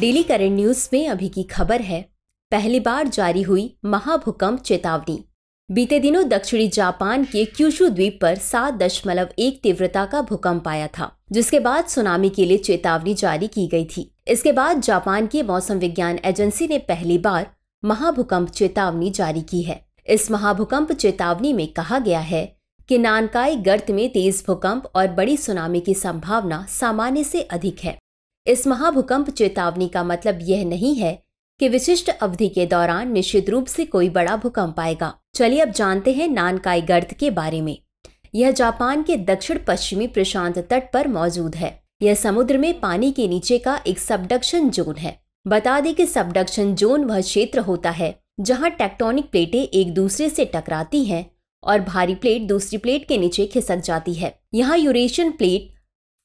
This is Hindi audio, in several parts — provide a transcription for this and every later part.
डेली करंट न्यूज में अभी की खबर है पहली बार जारी हुई महाभूकंप चेतावनी बीते दिनों दक्षिणी जापान के क्यूशु द्वीप पर सात दशमलव एक तीव्रता का भूकंप आया था जिसके बाद सुनामी के लिए चेतावनी जारी की गई थी इसके बाद जापान की मौसम विज्ञान एजेंसी ने पहली बार महाभूकंप चेतावनी जारी की है इस महाभूकंप चेतावनी में कहा गया है कि नानकाई गर्त में तेज भूकंप और बड़ी सुनामी की संभावना सामान्य से अधिक है इस महाभूकंप चेतावनी का मतलब यह नहीं है कि विशिष्ट अवधि के दौरान निश्चित रूप से कोई बड़ा भूकंप आएगा चलिए अब जानते हैं नानकाई गर्द के बारे में यह जापान के दक्षिण पश्चिमी प्रशांत तट पर मौजूद है यह समुद्र में पानी के नीचे का एक सबडक्शन जोन है बता दें कि सबडक्शन जोन वह क्षेत्र होता है जहां टेक्टोनिक प्लेटें एक दूसरे से टकराती हैं और भारी प्लेट दूसरी प्लेट के नीचे खिसक जाती है यहाँ यूरेशियन प्लेट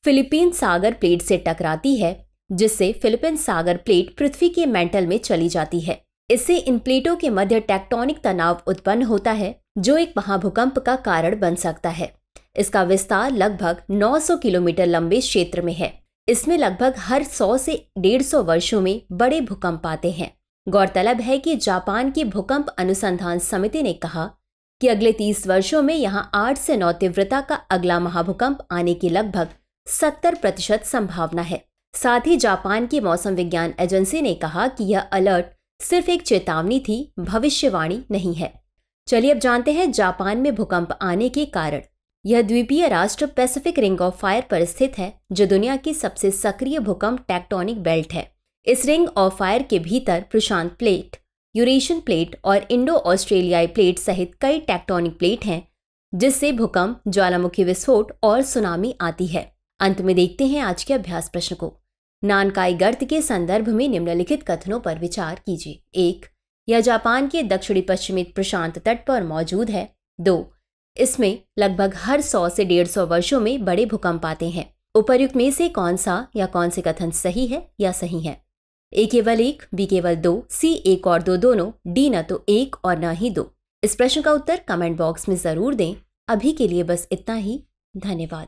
फिलिपीन सागर प्लेट से टकराती है जिससे फिलिपीन सागर प्लेट पृथ्वी के मेंटल में चली जाती है इससे इन प्लेटों के मध्य टेक्टोनिक तनाव उत्पन्न होता है जो एक महाभूकंप का कारण बन सकता है इसका विस्तार लगभग 900 किलोमीटर लंबे क्षेत्र में है इसमें लगभग हर 100 से 150 वर्षों में बड़े भूकंप आते हैं गौरतलब है कि जापान की भूकंप अनुसंधान समिति ने कहा कि अगले 30 वर्षों में यहाँ 8 से 9 तीव्रता का अगला महाभूकंप आने की लगभग सत्तर प्रतिशत संभावना है साथ ही जापान की मौसम विज्ञान एजेंसी ने कहा कि यह अलर्ट सिर्फ एक चेतावनी थी भविष्यवाणी नहीं है चलिए अब जानते हैं जापान में भूकंप आने के कारण यह द्वीपीय राष्ट्र पैसिफिक रिंग ऑफ फायर पर स्थित है जो दुनिया की सबसे सक्रिय भूकंप टेक्टोनिक बेल्ट है इस रिंग ऑफ फायर के भीतर प्रशांत प्लेट यूरेशियन प्लेट और इंडो ऑस्ट्रेलियाई प्लेट सहित कई टेक्टोनिक प्लेट हैं जिससे भूकंप ज्वालामुखी विस्फोट और सुनामी आती है अंत में देखते हैं आज के अभ्यास प्रश्न को नानकाई गर्त के संदर्भ में निम्नलिखित कथनों पर विचार कीजिए एक यह जापान के दक्षिणी पश्चिमी प्रशांत तट पर मौजूद है दो इसमें लगभग हर सौ से डेढ़ सौ वर्षो में बड़े भूकंप आते हैं उपर्युक्त में से कौन सा या कौन से कथन सही है या सही है ए केवल एक बी केवल दो सी एक और दो दोनों डी न तो एक और न ही दो इस प्रश्न का उत्तर कमेंट बॉक्स में जरूर दें अभी के लिए बस इतना ही धन्यवाद